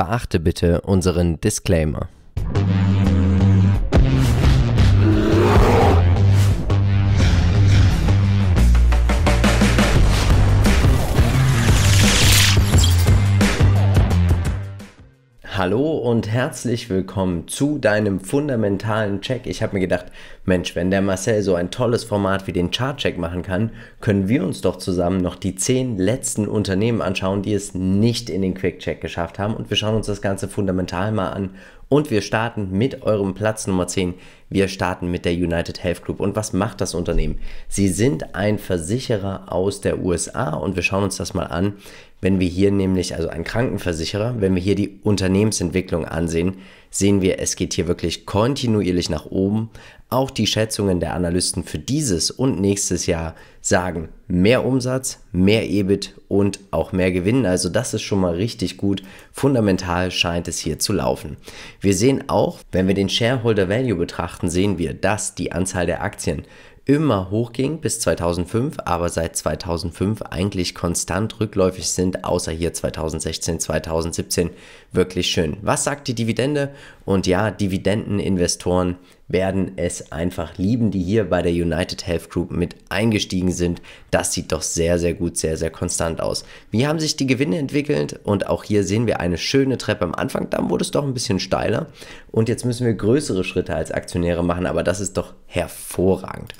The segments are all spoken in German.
Beachte bitte unseren Disclaimer. Hallo und herzlich willkommen zu deinem fundamentalen Check. Ich habe mir gedacht, Mensch, wenn der Marcel so ein tolles Format wie den Chartcheck machen kann, können wir uns doch zusammen noch die zehn letzten Unternehmen anschauen, die es nicht in den Quick Check geschafft haben. Und wir schauen uns das Ganze fundamental mal an und wir starten mit eurem Platz Nummer 10. Wir starten mit der United Health Group. Und was macht das Unternehmen? Sie sind ein Versicherer aus der USA und wir schauen uns das mal an, wenn wir hier nämlich, also ein Krankenversicherer, wenn wir hier die Unternehmensentwicklung ansehen, sehen wir, es geht hier wirklich kontinuierlich nach oben. Auch die Schätzungen der Analysten für dieses und nächstes Jahr sagen mehr Umsatz, mehr EBIT und auch mehr Gewinn. Also das ist schon mal richtig gut. Fundamental scheint es hier zu laufen. Wir sehen auch, wenn wir den Shareholder Value betrachten, sehen wir, dass die Anzahl der Aktien immer hochging bis 2005, aber seit 2005 eigentlich konstant rückläufig sind, außer hier 2016, 2017 wirklich schön. Was sagt die Dividende? Und ja, Dividendeninvestoren werden es einfach lieben, die hier bei der United Health Group mit eingestiegen sind. Das sieht doch sehr, sehr gut, sehr, sehr konstant aus. Wie haben sich die Gewinne entwickelt? Und auch hier sehen wir eine schöne Treppe. Am Anfang, dann wurde es doch ein bisschen steiler. Und jetzt müssen wir größere Schritte als Aktionäre machen, aber das ist doch hervorragend.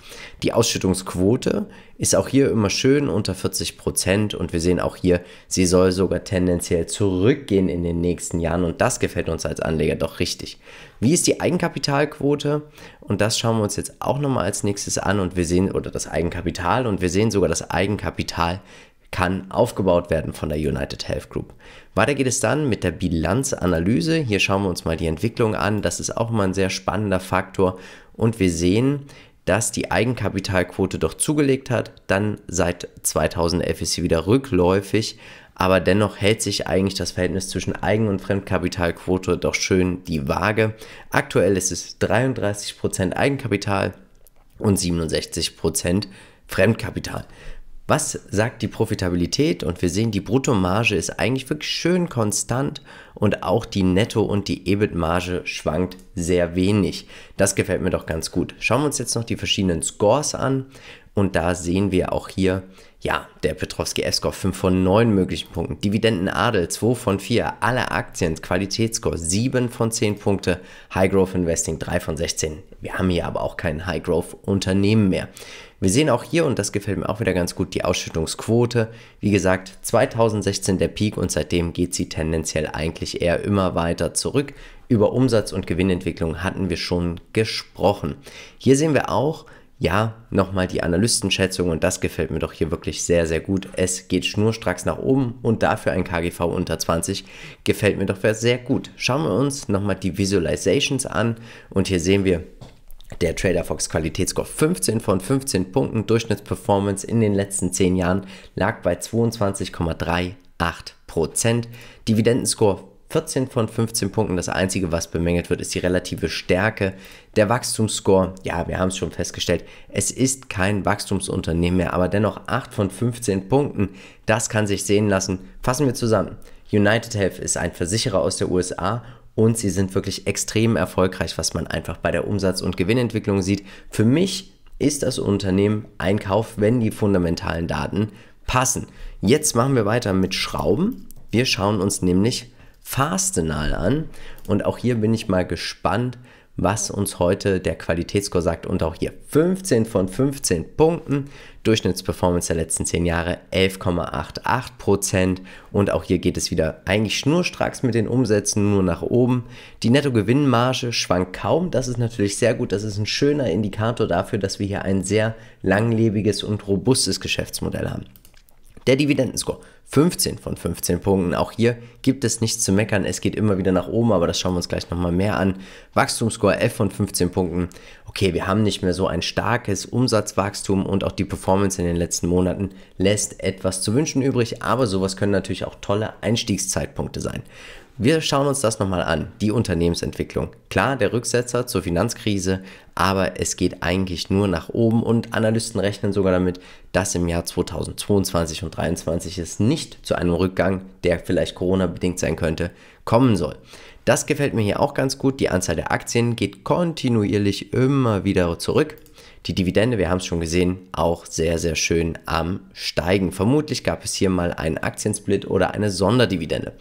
Die Ausschüttungsquote ist auch hier immer schön unter 40 Prozent und wir sehen auch hier, sie soll sogar tendenziell zurückgehen in den nächsten Jahren und das gefällt uns als Anleger doch richtig. Wie ist die Eigenkapitalquote? Und das schauen wir uns jetzt auch nochmal als nächstes an und wir sehen, oder das Eigenkapital und wir sehen sogar das Eigenkapital kann aufgebaut werden von der United Health Group. Weiter geht es dann mit der Bilanzanalyse. Hier schauen wir uns mal die Entwicklung an. Das ist auch mal ein sehr spannender Faktor. Und wir sehen, dass die Eigenkapitalquote doch zugelegt hat, dann seit 2011 ist sie wieder rückläufig, aber dennoch hält sich eigentlich das Verhältnis zwischen Eigen- und Fremdkapitalquote doch schön die Waage. Aktuell ist es 33% Eigenkapital und 67% Fremdkapital. Was sagt die Profitabilität? Und wir sehen, die Bruttomarge ist eigentlich wirklich schön konstant und auch die Netto- und die EBIT-Marge schwankt sehr wenig. Das gefällt mir doch ganz gut. Schauen wir uns jetzt noch die verschiedenen Scores an und da sehen wir auch hier, ja, der Petrovski S-Score 5 von 9 möglichen Punkten, Dividendenadel 2 von 4, alle Aktien, Qualitätsscore 7 von 10 Punkte, High Growth Investing 3 von 16. Wir haben hier aber auch kein High Growth Unternehmen mehr. Wir sehen auch hier, und das gefällt mir auch wieder ganz gut, die Ausschüttungsquote. Wie gesagt, 2016 der Peak und seitdem geht sie tendenziell eigentlich eher immer weiter zurück. Über Umsatz- und Gewinnentwicklung hatten wir schon gesprochen. Hier sehen wir auch, ja, nochmal die Analystenschätzung und das gefällt mir doch hier wirklich sehr, sehr gut. Es geht schnurstracks nach oben und dafür ein KGV unter 20 gefällt mir doch sehr gut. Schauen wir uns nochmal die Visualizations an und hier sehen wir, der Trader Fox Qualitätsscore 15 von 15 Punkten Durchschnittsperformance in den letzten 10 Jahren lag bei 22,38 Dividendenscore 14 von 15 Punkten. Das einzige, was bemängelt wird, ist die relative Stärke. Der Wachstumsscore, ja, wir haben es schon festgestellt, es ist kein Wachstumsunternehmen mehr, aber dennoch 8 von 15 Punkten. Das kann sich sehen lassen. Fassen wir zusammen. United Health ist ein Versicherer aus der USA und sie sind wirklich extrem erfolgreich, was man einfach bei der Umsatz- und Gewinnentwicklung sieht. Für mich ist das Unternehmen ein Kauf, wenn die fundamentalen Daten passen. Jetzt machen wir weiter mit Schrauben. Wir schauen uns nämlich Fastenal an und auch hier bin ich mal gespannt, was uns heute der Qualitätsscore sagt. Und auch hier 15 von 15 Punkten. Durchschnittsperformance der letzten 10 Jahre 11,88 Und auch hier geht es wieder eigentlich schnurstracks mit den Umsätzen nur nach oben. Die Nettogewinnmarge schwankt kaum. Das ist natürlich sehr gut. Das ist ein schöner Indikator dafür, dass wir hier ein sehr langlebiges und robustes Geschäftsmodell haben. Der Dividendenscore 15 von 15 Punkten. Auch hier gibt es nichts zu meckern. Es geht immer wieder nach oben, aber das schauen wir uns gleich nochmal mehr an. Wachstumsscore 11 von 15 Punkten. Okay, wir haben nicht mehr so ein starkes Umsatzwachstum und auch die Performance in den letzten Monaten lässt etwas zu wünschen übrig, aber sowas können natürlich auch tolle Einstiegszeitpunkte sein. Wir schauen uns das nochmal an, die Unternehmensentwicklung. Klar, der Rücksetzer zur Finanzkrise, aber es geht eigentlich nur nach oben und Analysten rechnen sogar damit, dass im Jahr 2022 und 2023 es nicht zu einem Rückgang, der vielleicht Corona bedingt sein könnte, kommen soll. Das gefällt mir hier auch ganz gut. Die Anzahl der Aktien geht kontinuierlich immer wieder zurück. Die Dividende, wir haben es schon gesehen, auch sehr, sehr schön am Steigen. Vermutlich gab es hier mal einen Aktiensplit oder eine Sonderdividende.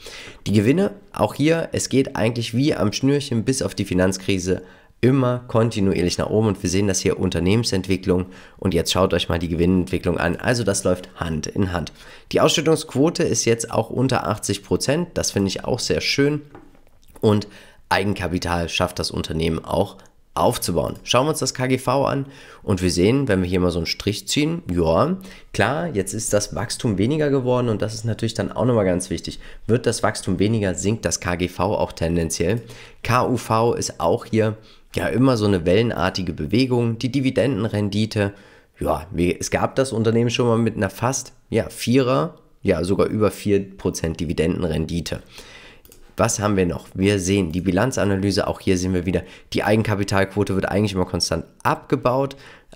Die Gewinne, auch hier, es geht eigentlich wie am Schnürchen bis auf die Finanzkrise immer kontinuierlich nach oben und wir sehen das hier Unternehmensentwicklung und jetzt schaut euch mal die Gewinnentwicklung an. Also das läuft Hand in Hand. Die Ausschüttungsquote ist jetzt auch unter 80 Prozent, das finde ich auch sehr schön und Eigenkapital schafft das Unternehmen auch aufzubauen. Schauen wir uns das KGV an und wir sehen, wenn wir hier mal so einen Strich ziehen, ja, klar, jetzt ist das Wachstum weniger geworden und das ist natürlich dann auch nochmal ganz wichtig. Wird das Wachstum weniger, sinkt das KGV auch tendenziell. KUV ist auch hier ja immer so eine wellenartige Bewegung, die Dividendenrendite, ja, es gab das Unternehmen schon mal mit einer fast, ja, Vierer, ja, sogar über 4% Dividendenrendite. Was haben wir noch? Wir sehen die Bilanzanalyse, auch hier sehen wir wieder, die Eigenkapitalquote wird eigentlich immer konstant abgebaut,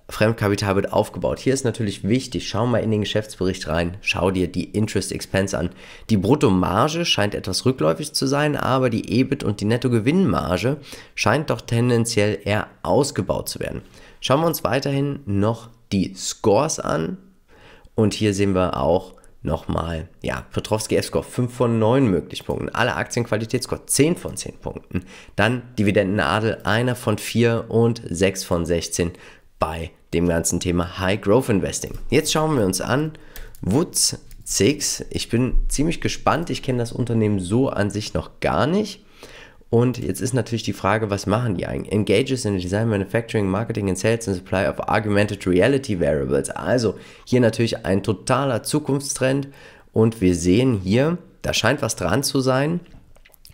Fremdkapital wird aufgebaut. Hier ist natürlich wichtig, schau mal in den Geschäftsbericht rein, schau dir die Interest Expense an. Die Bruttomarge scheint etwas rückläufig zu sein, aber die EBIT und die Nettogewinnmarge scheint doch tendenziell eher ausgebaut zu werden. Schauen wir uns weiterhin noch die Scores an und hier sehen wir auch nochmal, ja, Petrovski F-Score 5 von 9 möglichen alle Aktienqualitätsscore 10 von 10 Punkten, dann Dividendenadel 1 von 4 und 6 von 16 bei dem ganzen Thema High Growth Investing. Jetzt schauen wir uns an Woods 6. Ich bin ziemlich gespannt. Ich kenne das Unternehmen so an sich noch gar nicht. Und jetzt ist natürlich die Frage, was machen die eigentlich? Engages in Design, Manufacturing, Marketing and Sales and Supply of Augmented Reality Variables. Also hier natürlich ein totaler Zukunftstrend. Und wir sehen hier, da scheint was dran zu sein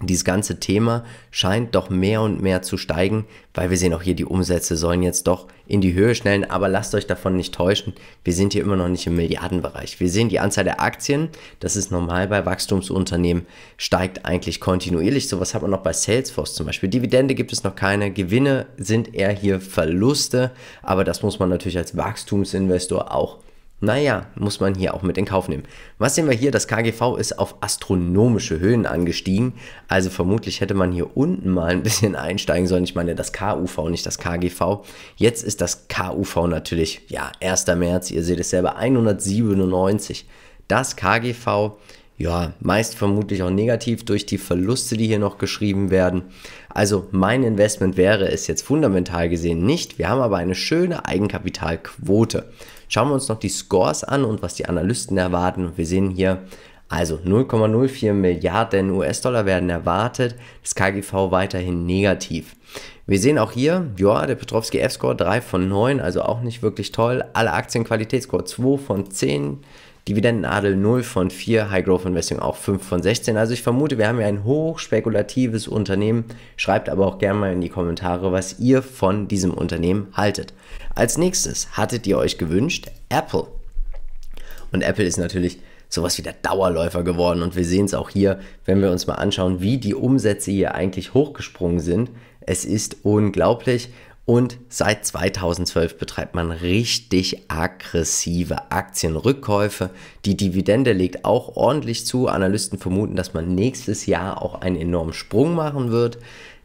dieses ganze Thema scheint doch mehr und mehr zu steigen, weil wir sehen auch hier, die Umsätze sollen jetzt doch in die Höhe schnellen, aber lasst euch davon nicht täuschen, wir sind hier immer noch nicht im Milliardenbereich. Wir sehen die Anzahl der Aktien, das ist normal bei Wachstumsunternehmen, steigt eigentlich kontinuierlich. So was hat man noch bei Salesforce zum Beispiel. Dividende gibt es noch keine, Gewinne sind eher hier Verluste, aber das muss man natürlich als Wachstumsinvestor auch naja, muss man hier auch mit in Kauf nehmen. Was sehen wir hier? Das KGV ist auf astronomische Höhen angestiegen. Also vermutlich hätte man hier unten mal ein bisschen einsteigen sollen. Ich meine das KUV, nicht das KGV. Jetzt ist das KUV natürlich, ja, 1. März, ihr seht es selber, 197. Das KGV, ja, meist vermutlich auch negativ durch die Verluste, die hier noch geschrieben werden. Also mein Investment wäre es jetzt fundamental gesehen nicht. Wir haben aber eine schöne Eigenkapitalquote. Schauen wir uns noch die Scores an und was die Analysten erwarten. wir sehen hier, also 0,04 Milliarden US-Dollar werden erwartet, das KGV weiterhin negativ. Wir sehen auch hier, ja, der Petrovski F-Score 3 von 9, also auch nicht wirklich toll. Alle Aktienqualitätsscore 2 von 10. Dividendenadel 0 von 4, High Growth Investing auch 5 von 16. Also ich vermute, wir haben ja ein hochspekulatives Unternehmen. Schreibt aber auch gerne mal in die Kommentare, was ihr von diesem Unternehmen haltet. Als nächstes hattet ihr euch gewünscht Apple. Und Apple ist natürlich sowas wie der Dauerläufer geworden. Und wir sehen es auch hier, wenn wir uns mal anschauen, wie die Umsätze hier eigentlich hochgesprungen sind. Es ist unglaublich. Und seit 2012 betreibt man richtig aggressive Aktienrückkäufe. Die Dividende legt auch ordentlich zu. Analysten vermuten, dass man nächstes Jahr auch einen enormen Sprung machen wird.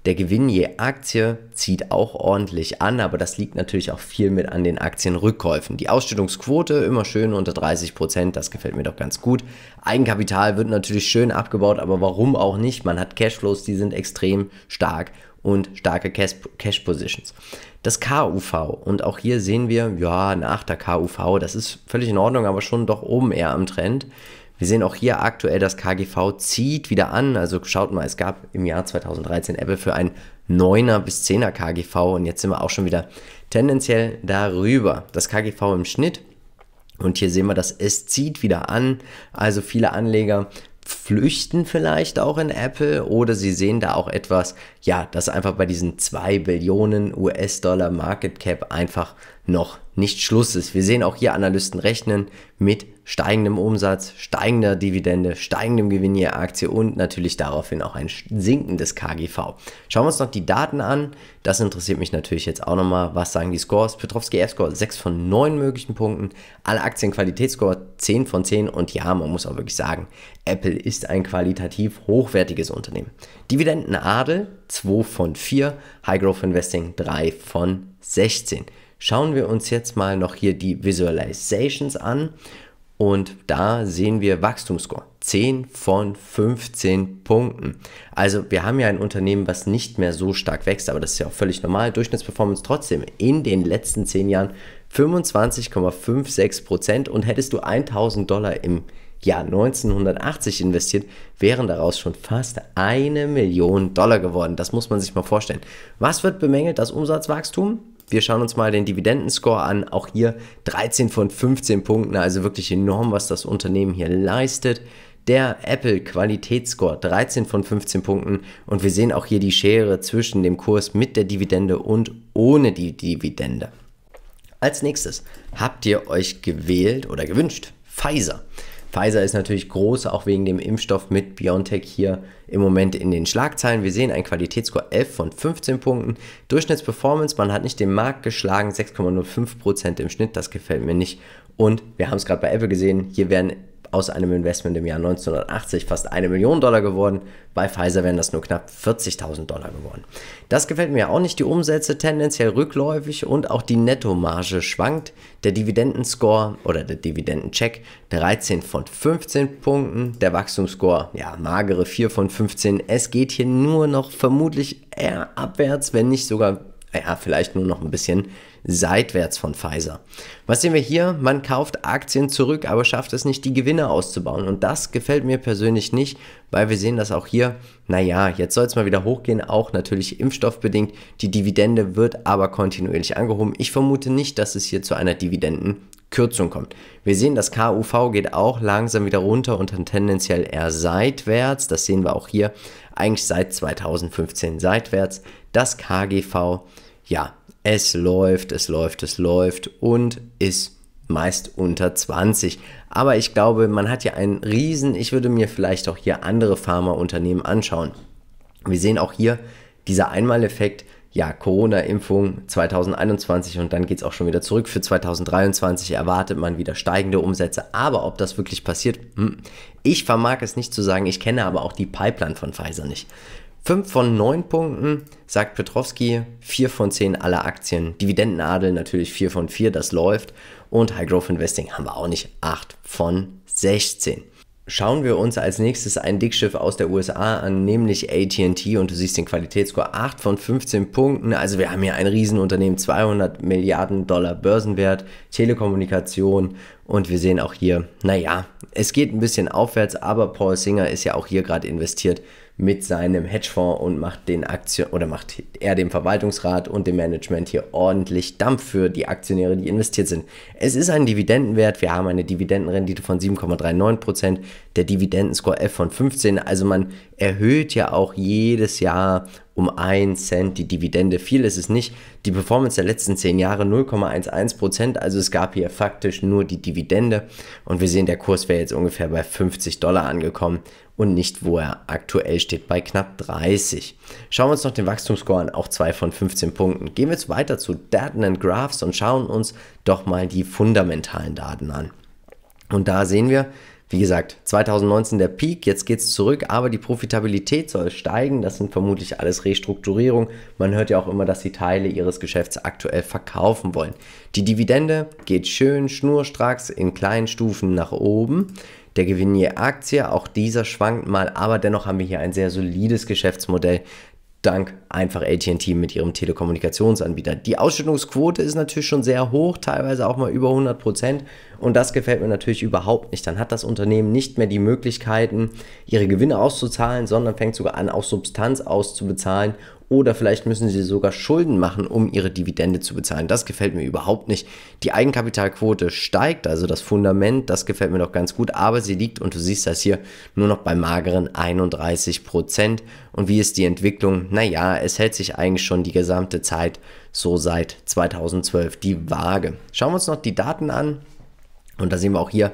Der Gewinn je Aktie zieht auch ordentlich an, aber das liegt natürlich auch viel mit an den Aktienrückkäufen. Die Ausschüttungsquote immer schön unter 30%, Prozent, das gefällt mir doch ganz gut. Eigenkapital wird natürlich schön abgebaut, aber warum auch nicht? Man hat Cashflows, die sind extrem stark und starke Cash-Positions. Das KUV, und auch hier sehen wir, ja, ein 8 KUV, das ist völlig in Ordnung, aber schon doch oben eher am Trend. Wir sehen auch hier aktuell, das KGV zieht wieder an. Also schaut mal, es gab im Jahr 2013 Apple für ein 9er bis 10er KGV und jetzt sind wir auch schon wieder tendenziell darüber. Das KGV im Schnitt und hier sehen wir, dass es zieht wieder an. Also viele Anleger flüchten vielleicht auch in Apple oder sie sehen da auch etwas, ja, das einfach bei diesen 2 Billionen US-Dollar Market Cap einfach noch nicht Schluss ist. Wir sehen auch hier Analysten rechnen mit steigendem Umsatz, steigender Dividende, steigendem Gewinn je Aktie und natürlich daraufhin auch ein sinkendes KGV. Schauen wir uns noch die Daten an. Das interessiert mich natürlich jetzt auch nochmal. Was sagen die Scores? Petrovski F-Score 6 von 9 möglichen Punkten. Alle Aktien Qualitätsscore 10 von 10. Und ja, man muss auch wirklich sagen, Apple ist ein qualitativ hochwertiges Unternehmen. Dividendenadel 2 von 4. High Growth Investing 3 von 16 schauen wir uns jetzt mal noch hier die Visualizations an. Und da sehen wir Wachstumsscore. 10 von 15 Punkten. Also wir haben ja ein Unternehmen, was nicht mehr so stark wächst, aber das ist ja auch völlig normal. Durchschnittsperformance trotzdem in den letzten 10 Jahren 25,56 Prozent. Und hättest du 1000 Dollar im Jahr 1980 investiert, wären daraus schon fast eine Million Dollar geworden. Das muss man sich mal vorstellen. Was wird bemängelt? Das Umsatzwachstum? Wir schauen uns mal den Dividendenscore an. Auch hier 13 von 15 Punkten, also wirklich enorm, was das Unternehmen hier leistet. Der Apple Qualitätsscore 13 von 15 Punkten und wir sehen auch hier die Schere zwischen dem Kurs mit der Dividende und ohne die Dividende. Als nächstes habt ihr euch gewählt oder gewünscht Pfizer. Pfizer ist natürlich groß, auch wegen dem Impfstoff mit BioNTech hier im Moment in den Schlagzeilen. Wir sehen einen Qualitätsscore 11 von 15 Punkten. Durchschnittsperformance, man hat nicht den Markt geschlagen, 6,05% im Schnitt, das gefällt mir nicht. Und wir haben es gerade bei Apple gesehen, hier werden aus einem Investment im Jahr 1980 fast eine Million Dollar geworden. Bei Pfizer wären das nur knapp 40.000 Dollar geworden. Das gefällt mir auch nicht. Die Umsätze tendenziell rückläufig und auch die Nettomarge schwankt. Der Dividendenscore oder der Dividendencheck 13 von 15 Punkten. Der Wachstumsscore, ja, magere 4 von 15. Es geht hier nur noch vermutlich eher abwärts, wenn nicht sogar, ja, vielleicht nur noch ein bisschen seitwärts von Pfizer. Was sehen wir hier? Man kauft Aktien zurück, aber schafft es nicht, die Gewinne auszubauen. Und das gefällt mir persönlich nicht, weil wir sehen, dass auch hier, naja, jetzt soll es mal wieder hochgehen, auch natürlich impfstoffbedingt. Die Dividende wird aber kontinuierlich angehoben. Ich vermute nicht, dass es hier zu einer Dividendenkürzung kommt. Wir sehen, das KUV geht auch langsam wieder runter und dann tendenziell eher seitwärts. Das sehen wir auch hier eigentlich seit 2015 seitwärts. Das KGV, ja, es läuft, es läuft, es läuft und ist meist unter 20. Aber ich glaube, man hat ja einen Riesen, ich würde mir vielleicht auch hier andere Pharmaunternehmen anschauen. Wir sehen auch hier dieser Einmaleffekt, ja, Corona-Impfung 2021 und dann geht es auch schon wieder zurück. Für 2023 erwartet man wieder steigende Umsätze. Aber ob das wirklich passiert, hm. ich vermag es nicht zu sagen. Ich kenne aber auch die Pipeline von Pfizer nicht. 5 von 9 Punkten sagt Petrowski, 4 von 10 aller Aktien. Dividendenadel natürlich 4 von 4, das läuft. Und High Growth Investing haben wir auch nicht, 8 von 16. Schauen wir uns als nächstes ein Dickschiff aus der USA an, nämlich ATT und du siehst den Qualitätsscore 8 von 15 Punkten. Also wir haben hier ein Riesenunternehmen, 200 Milliarden Dollar Börsenwert, Telekommunikation und wir sehen auch hier, naja, es geht ein bisschen aufwärts, aber Paul Singer ist ja auch hier gerade investiert mit seinem Hedgefonds und macht den Aktien oder macht er dem Verwaltungsrat und dem Management hier ordentlich Dampf für die Aktionäre, die investiert sind. Es ist ein Dividendenwert. Wir haben eine Dividendenrendite von 7,39%, der Dividendenscore F von 15. Also man erhöht ja auch jedes Jahr um 1 Cent die Dividende. Viel ist es nicht. Die Performance der letzten 10 Jahre 0,11 Prozent. Also es gab hier faktisch nur die Dividende. Und wir sehen, der Kurs wäre jetzt ungefähr bei 50 Dollar angekommen und nicht, wo er aktuell steht, bei knapp 30. Schauen wir uns noch den Wachstumsscore an, auch 2 von 15 Punkten. Gehen wir jetzt weiter zu Daten and Graphs und schauen uns doch mal die fundamentalen Daten an. Und da sehen wir, wie gesagt, 2019 der Peak, jetzt geht es zurück, aber die Profitabilität soll steigen. Das sind vermutlich alles Restrukturierungen. Man hört ja auch immer, dass sie Teile ihres Geschäfts aktuell verkaufen wollen. Die Dividende geht schön schnurstracks in kleinen Stufen nach oben der Gewinn je Aktie. Auch dieser schwankt mal, aber dennoch haben wir hier ein sehr solides Geschäftsmodell, dank einfach ATT mit ihrem Telekommunikationsanbieter. Die Ausschüttungsquote ist natürlich schon sehr hoch, teilweise auch mal über 100 Prozent. Und das gefällt mir natürlich überhaupt nicht. Dann hat das Unternehmen nicht mehr die Möglichkeiten, ihre Gewinne auszuzahlen, sondern fängt sogar an, auch Substanz auszubezahlen oder vielleicht müssen sie sogar Schulden machen, um ihre Dividende zu bezahlen. Das gefällt mir überhaupt nicht. Die Eigenkapitalquote steigt, also das Fundament, das gefällt mir doch ganz gut, aber sie liegt, und du siehst das hier, nur noch bei mageren 31 Prozent. Und wie ist die Entwicklung? Naja, es hält sich eigentlich schon die gesamte Zeit so seit 2012 die Waage. Schauen wir uns noch die Daten an. Und da sehen wir auch hier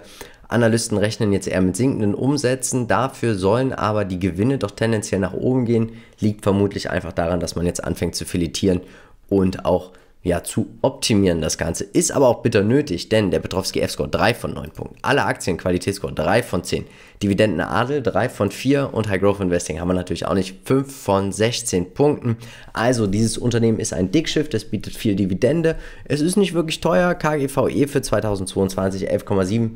Analysten rechnen jetzt eher mit sinkenden Umsätzen, dafür sollen aber die Gewinne doch tendenziell nach oben gehen. Liegt vermutlich einfach daran, dass man jetzt anfängt zu filetieren und auch ja, zu optimieren das Ganze. Ist aber auch bitter nötig, denn der Petrovski F-Score 3 von 9 Punkten. Alle Aktien Qualitätsscore 3 von 10. Dividenden Adel 3 von 4 und High Growth Investing haben wir natürlich auch nicht. 5 von 16 Punkten. Also dieses Unternehmen ist ein Dickschiff, es bietet viel Dividende. Es ist nicht wirklich teuer. KGVE für 2022 11,7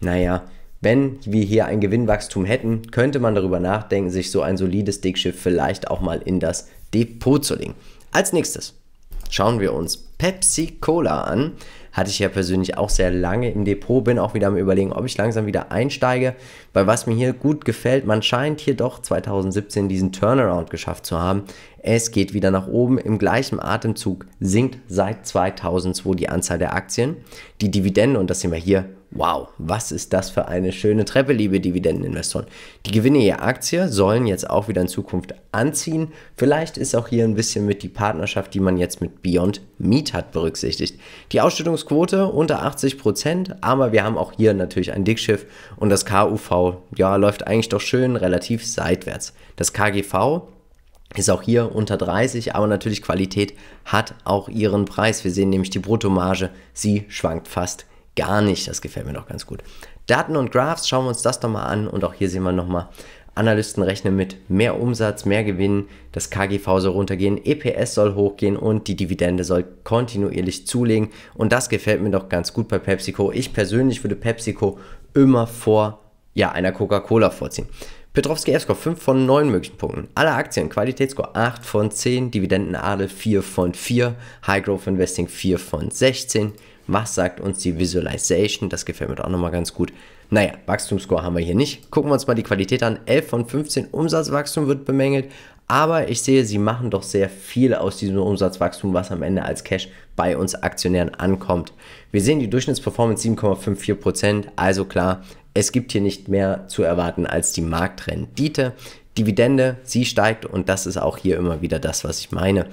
naja, wenn wir hier ein Gewinnwachstum hätten, könnte man darüber nachdenken, sich so ein solides Dickschiff vielleicht auch mal in das Depot zu legen. Als nächstes schauen wir uns Pepsi Cola an. Hatte ich ja persönlich auch sehr lange im Depot, bin auch wieder am Überlegen, ob ich langsam wieder einsteige. Weil was mir hier gut gefällt, man scheint hier doch 2017 diesen Turnaround geschafft zu haben. Es geht wieder nach oben. Im gleichen Atemzug sinkt seit 2002 die Anzahl der Aktien. Die Dividende, und das sehen wir hier, Wow, was ist das für eine schöne Treppe, liebe Dividendeninvestoren. Die Gewinne Ihrer Aktie sollen jetzt auch wieder in Zukunft anziehen. Vielleicht ist auch hier ein bisschen mit die Partnerschaft, die man jetzt mit Beyond Meat hat, berücksichtigt. Die Ausschüttungsquote unter 80%, aber wir haben auch hier natürlich ein Dickschiff und das KUV ja, läuft eigentlich doch schön relativ seitwärts. Das KGV ist auch hier unter 30, aber natürlich Qualität hat auch ihren Preis. Wir sehen nämlich die Bruttomarge, sie schwankt fast gar nicht. Das gefällt mir doch ganz gut. Daten und Graphs, schauen wir uns das doch mal an. Und auch hier sehen wir nochmal, Analysten rechnen mit mehr Umsatz, mehr Gewinn, das KGV soll runtergehen, EPS soll hochgehen und die Dividende soll kontinuierlich zulegen. Und das gefällt mir doch ganz gut bei PepsiCo. Ich persönlich würde PepsiCo immer vor ja, einer Coca-Cola vorziehen. Petrovski F-Score 5 von 9 möglichen Punkten. Alle Aktien, Qualitätsscore 8 von 10, Dividendenadel 4 von 4, High Growth Investing 4 von 16, was sagt uns die Visualization? Das gefällt mir doch auch nochmal ganz gut. Naja, Wachstumsscore haben wir hier nicht. Gucken wir uns mal die Qualität an. 11 von 15 Umsatzwachstum wird bemängelt. Aber ich sehe, sie machen doch sehr viel aus diesem Umsatzwachstum, was am Ende als Cash bei uns Aktionären ankommt. Wir sehen die Durchschnittsperformance 7,54%. Also klar, es gibt hier nicht mehr zu erwarten als die Marktrendite. Dividende, sie steigt und das ist auch hier immer wieder das, was ich meine.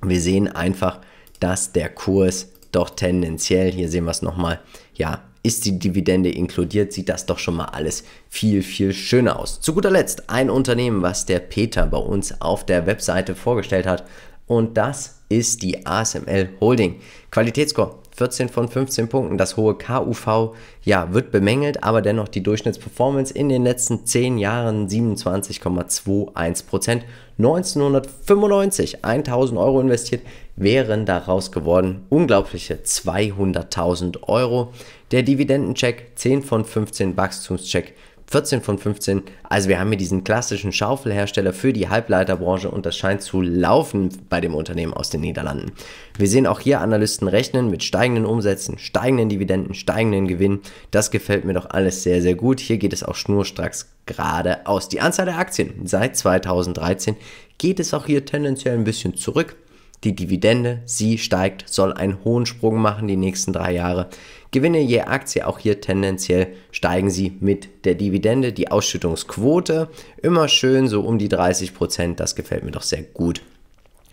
Wir sehen einfach, dass der Kurs doch tendenziell, hier sehen wir es nochmal, ja, ist die Dividende inkludiert, sieht das doch schon mal alles viel, viel schöner aus. Zu guter Letzt ein Unternehmen, was der Peter bei uns auf der Webseite vorgestellt hat und das ist die ASML Holding. Qualitätsscore 14 von 15 Punkten. Das hohe KUV ja, wird bemängelt, aber dennoch die Durchschnittsperformance in den letzten 10 Jahren 27,21 Prozent 1995 1000 Euro investiert, wären daraus geworden unglaubliche 200.000 Euro. Der Dividendencheck 10 von 15 Wachstumscheck 14 von 15. Also wir haben hier diesen klassischen Schaufelhersteller für die Halbleiterbranche und das scheint zu laufen bei dem Unternehmen aus den Niederlanden. Wir sehen auch hier Analysten rechnen mit steigenden Umsätzen, steigenden Dividenden, steigenden Gewinnen. Das gefällt mir doch alles sehr, sehr gut. Hier geht es auch schnurstracks geradeaus. Die Anzahl der Aktien seit 2013 geht es auch hier tendenziell ein bisschen zurück. Die Dividende, sie steigt, soll einen hohen Sprung machen die nächsten drei Jahre. Gewinne je Aktie, auch hier tendenziell steigen sie mit der Dividende. Die Ausschüttungsquote, immer schön so um die 30 Prozent, das gefällt mir doch sehr gut.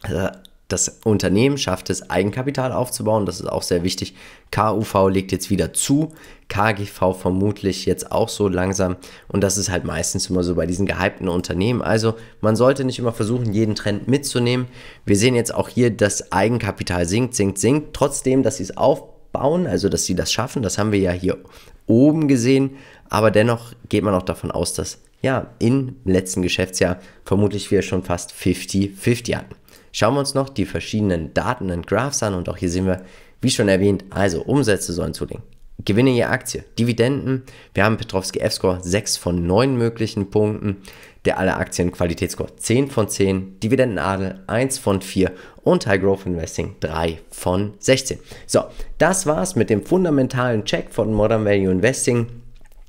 Äh, das Unternehmen schafft es, Eigenkapital aufzubauen, das ist auch sehr wichtig. KUV legt jetzt wieder zu, KGV vermutlich jetzt auch so langsam. Und das ist halt meistens immer so bei diesen gehypten Unternehmen. Also man sollte nicht immer versuchen, jeden Trend mitzunehmen. Wir sehen jetzt auch hier, dass Eigenkapital sinkt, sinkt, sinkt. Trotzdem, dass sie es aufbauen, also dass sie das schaffen, das haben wir ja hier oben gesehen. Aber dennoch geht man auch davon aus, dass ja im letzten Geschäftsjahr vermutlich wir schon fast 50-50 hatten. Schauen wir uns noch die verschiedenen Daten und Graphs an und auch hier sehen wir, wie schon erwähnt, also Umsätze sollen zulegen. Gewinne je Aktie, Dividenden. Wir haben Petrovski F-Score 6 von 9 möglichen Punkten. Der Alle Aktien Qualitätsscore 10 von 10, Dividendenadel 1 von 4 und High Growth Investing 3 von 16. So, das war's mit dem fundamentalen Check von Modern Value Investing.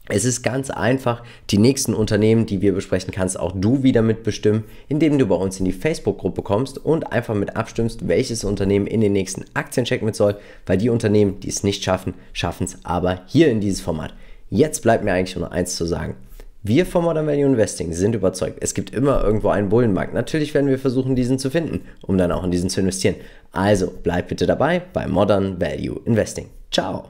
Es ist ganz einfach, die nächsten Unternehmen, die wir besprechen, kannst auch du wieder mitbestimmen, indem du bei uns in die Facebook-Gruppe kommst und einfach mit abstimmst, welches Unternehmen in den nächsten Aktiencheck mit soll, weil die Unternehmen, die es nicht schaffen, schaffen es aber hier in dieses Format. Jetzt bleibt mir eigentlich nur eins zu sagen. Wir von Modern Value Investing sind überzeugt, es gibt immer irgendwo einen Bullenmarkt. Natürlich werden wir versuchen, diesen zu finden, um dann auch in diesen zu investieren. Also bleib bitte dabei bei Modern Value Investing. Ciao!